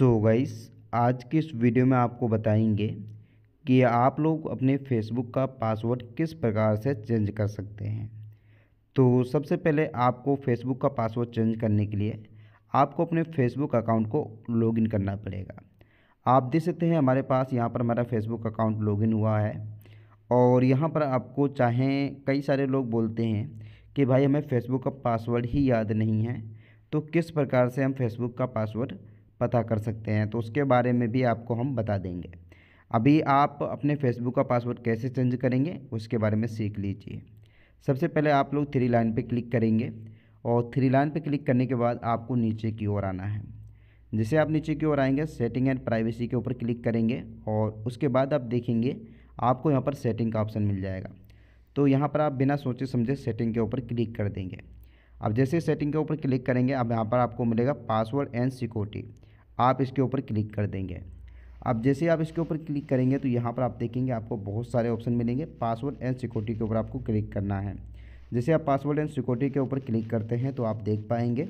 सो so guys आज के इस वीडियो में आपको बताएंगे कि आप लोग अपने फेसबुक का पासवर्ड किस प्रकार से चेंज कर सकते हैं तो सबसे पहले आपको फेसबुक का पासवर्ड चेंज करने के लिए आपको अपने फेसबुक अकाउंट को लॉगिन करना पड़ेगा आप देख सकते हैं हमारे पास यहाँ पर हमारा फेसबुक अकाउंट लॉगिन हुआ है और यहाँ पर आपको चाहें कई सारे लोग बोलते हैं कि भाई हमें फेसबुक का पासवर्ड ही याद नहीं है तो किस प्रकार से हम फेसबुक का पासवर्ड पता कर सकते हैं तो उसके बारे में भी आपको हम बता देंगे अभी आप अपने फेसबुक का पासवर्ड कैसे चेंज करेंगे उसके बारे में सीख लीजिए सबसे पहले आप लोग थ्री लाइन पर क्लिक करेंगे और थ्री लाइन पर क्लिक करने के बाद आपको नीचे की ओर आना है जैसे आप नीचे की ओर आएंगे सेटिंग एंड प्राइवेसी के ऊपर क्लिक करेंगे और उसके बाद आप देखेंगे आपको यहाँ पर सेटिंग का ऑप्शन मिल जाएगा तो यहाँ पर आप बिना सोचे समझे सेटिंग के ऊपर क्लिक कर देंगे अब जैसे सेटिंग के ऊपर क्लिक करेंगे अब यहाँ पर आपको मिलेगा पासवर्ड एंड सिक्योरिटी आप इसके ऊपर क्लिक कर देंगे अब जैसे आप इसके ऊपर क्लिक करेंगे तो यहाँ पर आप देखेंगे आपको बहुत सारे ऑप्शन मिलेंगे पासवर्ड एंड सिक्योरिटी के ऊपर आपको क्लिक करना है जैसे आप पासवर्ड एंड सिक्योरिटी के ऊपर क्लिक करते हैं तो आप देख पाएंगे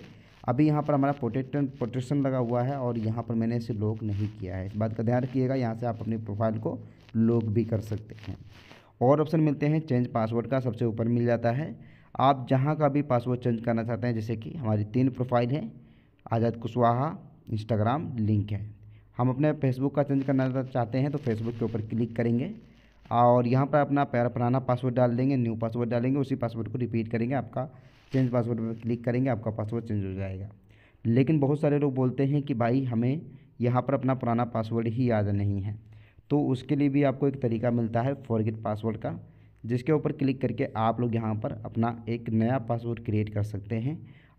अभी यहाँ पर हमारा प्रोटेक्टन प्रोटेक्शन लगा हुआ है और यहाँ पर मैंने इसे लॉक नहीं किया है इस बात का ध्यान रखिएगा यहाँ से आप अपनी प्रोफाइल को लॉक भी कर सकते हैं और ऑप्शन मिलते हैं चेंज पासवर्ड का सबसे ऊपर मिल जाता है आप जहाँ का भी पासवर्ड चेंज करना चाहते हैं जैसे कि हमारी तीन प्रोफाइल हैं आज़ाद कुशवाहा इंस्टाग्राम लिंक है हम अपने फेसबुक का चेंज करना चाहते हैं तो फेसबुक के ऊपर क्लिक करेंगे और यहाँ पर अपना पैरा पुराना पासवर्ड डाल देंगे न्यू पासवर्ड डालेंगे उसी पासवर्ड को रिपीट करेंगे आपका चेंज पासवर्ड पर क्लिक करेंगे आपका पासवर्ड चेंज हो जाएगा लेकिन बहुत सारे लोग बोलते हैं कि भाई हमें यहाँ पर अपना पुराना पासवर्ड ही याद नहीं है तो उसके लिए भी आपको एक तरीका मिलता है फॉरगेट पासवर्ड का जिसके ऊपर क्लिक करके आप लोग यहाँ पर अपना एक नया पासवर्ड क्रिएट कर सकते हैं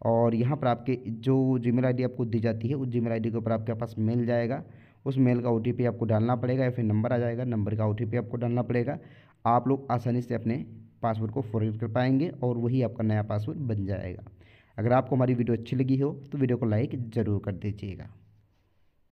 और यहाँ पर आपके जो जीमेल आईडी आपको दी जाती है उस जीमेल आईडी के ऊपर आपके पास मेल जाएगा उस मेल का ओ आपको डालना पड़ेगा या फिर नंबर आ जाएगा नंबर का ओ आपको डालना पड़ेगा आप लोग आसानी से अपने पासवर्ड को फॉरवर्ड कर पाएंगे और वही आपका नया पासवर्ड बन जाएगा अगर आपको हमारी वीडियो अच्छी लगी हो तो वीडियो को लाइक ज़रूर कर दीजिएगा